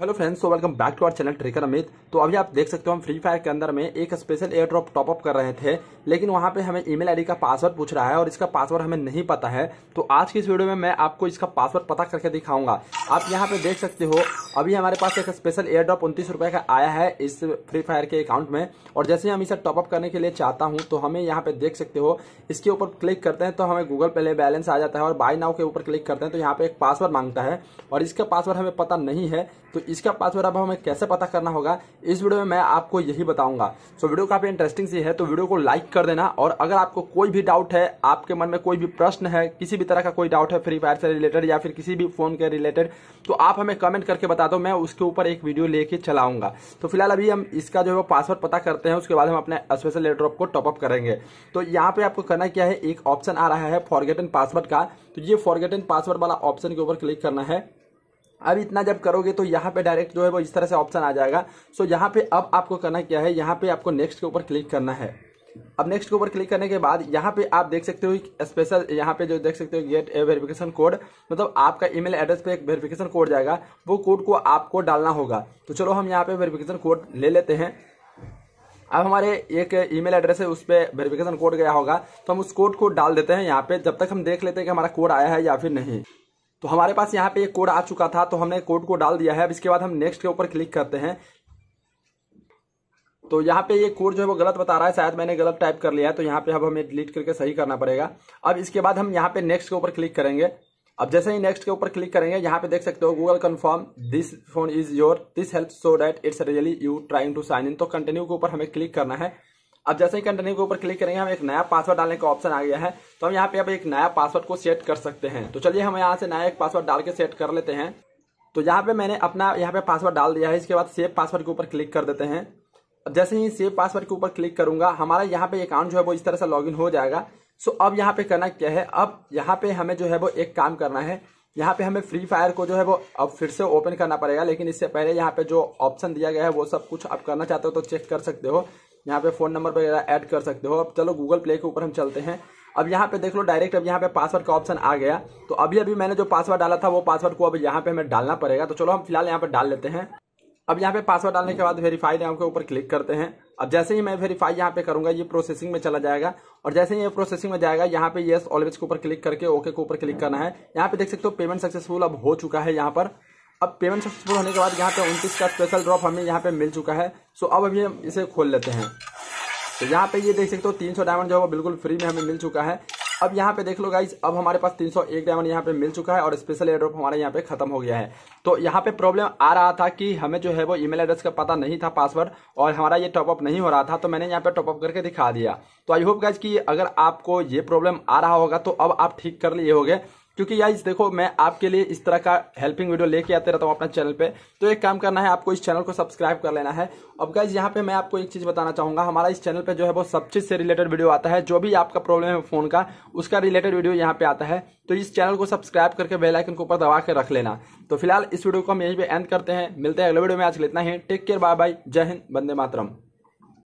hello friends so welcome back to our channel tricker Amit तो अभी आप देख सकते हो हम फ्री फायर के अंदर में एक स्पेशल एयर ड्रॉप टॉपअप कर रहे थे लेकिन वहां पे हमें ईमेल आईडी का पासवर्ड पूछ रहा है और इसका पासवर्ड हमें नहीं पता है तो आज की इस वीडियो में मैं आपको इसका पासवर्ड पता करके दिखाऊंगा आप यहाँ पे देख सकते हो अभी हमारे पास एक स्पेशल एयर ड्रॉप उनतीस रुपए का आया है इस फ्री फायर के अकाउंट में और जैसे हम इसे टॉपअप करने के लिए चाहता हूं तो हमें यहाँ पे देख सकते हो इसके ऊपर क्लिक करते हैं तो हमें गूगल पे ले बैलेंस आ जाता है और बाय नाउ के ऊपर क्लिक करते हैं तो यहाँ पे एक पासवर्ड मांगता है और इसका पासवर्ड हमें पता नहीं है तो इसका पासवर्ड अब हमें कैसे पता करना होगा इस वीडियो में मैं आपको यही बताऊंगा सो वीडियो काफी इंटरेस्टिंग सी है तो वीडियो को लाइक कर देना और अगर आपको कोई भी डाउट है आपके मन में कोई भी प्रश्न है किसी भी तरह का कोई डाउट है फ्री फायर से रिलेटेड या फिर किसी भी फोन के रिलेटेड तो आप हमें कमेंट करके बता बता दो मैं उसके ऊपर एक वीडियो लेके चलाऊंगा तो फिलहाल अभी हम इसका जो है पासवर्ड पता करते हैं उसके बाद हम अपने स्पेशल लेटरॉप को टॉपअप करेंगे तो यहाँ पे आपको करना क्या है एक ऑप्शन आ रहा है फॉरगेटन पासवर्ड का तो ये फॉरगेटन पासवर्ड वाला ऑप्शन के ऊपर क्लिक करना है अब इतना जब करोगे तो यहाँ पे डायरेक्ट जो है वो इस तरह से ऑप्शन आ जाएगा सो यहाँ पे अब आपको करना क्या है यहाँ पे आपको नेक्स्ट के ऊपर क्लिक करना है अब नेक्स्ट के ऊपर क्लिक करने के बाद यहाँ पे आप देख सकते हो स्पेशल यहाँ पे जो देख सकते हो गेट ए वेरिफिकेशन कोड मतलब आपका ईमेल एड्रेस पे एक वेरिफिकेशन कोड जाएगा वो कोड को आपको डालना होगा तो चलो हम यहाँ पे वेरिफिकेशन कोड ले लेते हैं अब हमारे एक ईमेल एड्रेस है उस पर वेरिफिकेशन कोड गया होगा तो हम उस कोड को डाल देते हैं यहाँ पे जब तक हम देख लेते हैं कि हमारा कोड आया है या फिर नहीं तो हमारे पास यहाँ पे एक कोड आ चुका था तो हमने कोड को डाल दिया है अब इसके बाद हम नेक्स्ट के ऊपर क्लिक करते हैं तो यहाँ पे ये कोड जो है वो गलत बता रहा है शायद मैंने गलत टाइप कर लिया है तो यहाँ पे अब हमें डिलीट करके सही करना पड़ेगा अब इसके बाद हम यहाँ पे नेक्स्ट के ऊपर क्लिक करेंगे अब जैसे ही नेक्स्ट के ऊपर क्लिक करेंगे यहाँ पे देख सकते हो Google confirm this phone is your this help so that it's really you trying to sign in तो कंटिन्यू के ऊपर हमें क्लिक करना है अब जैसे ही कंटिन्यू के ऊपर क्लिक करेंगे हम एक नया पासवर्ड डालने का ऑप्शन आ गया है तो हम यहाँ पे अब एक नया पासवर्ड को सेट कर सकते हैं तो चलिए हम यहाँ से नया एक पासवर्ड डाल के सेट कर लेते हैं तो यहाँ पे मैंने अपना यहाँ पे पासवर्ड डाल दिया है इसके बाद सेव पासवर्ड के ऊपर क्लिक कर देते हैं जैसे ही सेव पासवर्ड के ऊपर क्लिक करूंगा हमारा यहाँ पे अकाउंट जो है वो इस तरह से लॉगिन हो जाएगा सो अब यहाँ पे करना क्या है अब यहाँ पे हमें जो है वो एक काम करना है यहाँ पे हमें फ्री फायर को जो है वो अब फिर से ओपन करना पड़ेगा लेकिन इससे पहले यहाँ पे जो ऑप्शन दिया गया है वो सब कुछ आप करना चाहते हो तो चेक कर सकते हो यहाँ पे फोन नंबर वगैरह ऐड कर सकते हो अब चलो गूगल प्ले के ऊपर हम चलते हैं अब यहाँ पे देख लो डायरेक्ट अब यहाँ पे पासवर्ड का ऑप्शन आ गया तो अभी अभी मैंने जो पासवर्ड डाला था वो पासवर्ड को अब यहाँ पे हमें डालना पड़ेगा तो चलो हम फिलहाल यहाँ पे डाल लेते हैं अब यहाँ पे पासवर्ड डालने के बाद वेरीफाई नाम के ऊपर क्लिक करते हैं अब जैसे ही मैं वेरीफाई यहाँ पे करूंगा ये प्रोसेसिंग में चला जाएगा और जैसे ही ये प्रोसेसिंग में जाएगा यहाँ पे येस ऑलवेज के ऊपर क्लिक करके ओके के ऊपर क्लिक करना है यहाँ पे देख सकते हो पेमेंट सक्सेसफुल अब हो चुका है यहाँ पर अब पेमेंट सक्सेसफुल होने के बाद यहाँ पे उनतीस का स्पेशल ड्रॉप हमें यहाँ पे मिल चुका है सो अब हम इसे खोल लेते हैं तो यहाँ पे ये देख सकते हो तीन सौ डायमंड जो है वो बिल्कुल फ्री में हमें मिल चुका है अब यहाँ पे देख लो गाइज अब हमारे पास 301 डायमंड यहाँ पे मिल चुका है और स्पेशल एड्रॉप हमारे यहाँ पे खत्म हो गया है तो यहाँ पे प्रॉब्लम आ रहा था कि हमें जो है वो ईमेल एड्रेस का पता नहीं था पासवर्ड और हमारा ये टॉपअप नहीं हो रहा था तो मैंने यहाँ पे टॉपअप करके दिखा दिया तो आई होप गाइज की अगर आपको ये प्रॉब्लम आ रहा होगा तो अब आप ठीक कर लिए होगे क्योंकि यार देखो मैं आपके लिए इस तरह का हेल्पिंग वीडियो लेके आते रहता हूँ अपना चैनल पे तो एक काम करना है आपको इस चैनल को सब्सक्राइब कर लेना है अब गाइज यहाँ पे मैं आपको एक चीज बताना चाहूंगा हमारा इस चैनल पे जो है वो सब चीज से रिलेटेड वीडियो आता है जो भी आपका प्रॉब्लम है फोन का उसका रिलेटेड वीडियो यहाँ पे आता है तो इस चैनल को सब्सक्राइब करके बेलाइकन के ऊपर दबा के रख लेना तो फिलहाल इस वीडियो को हम यहीं पर एंड करते हैं मिलते हैं अगले वीडियो में आज लेना ही टेक केयर बाय बाय जय हिंद बंदे मातरम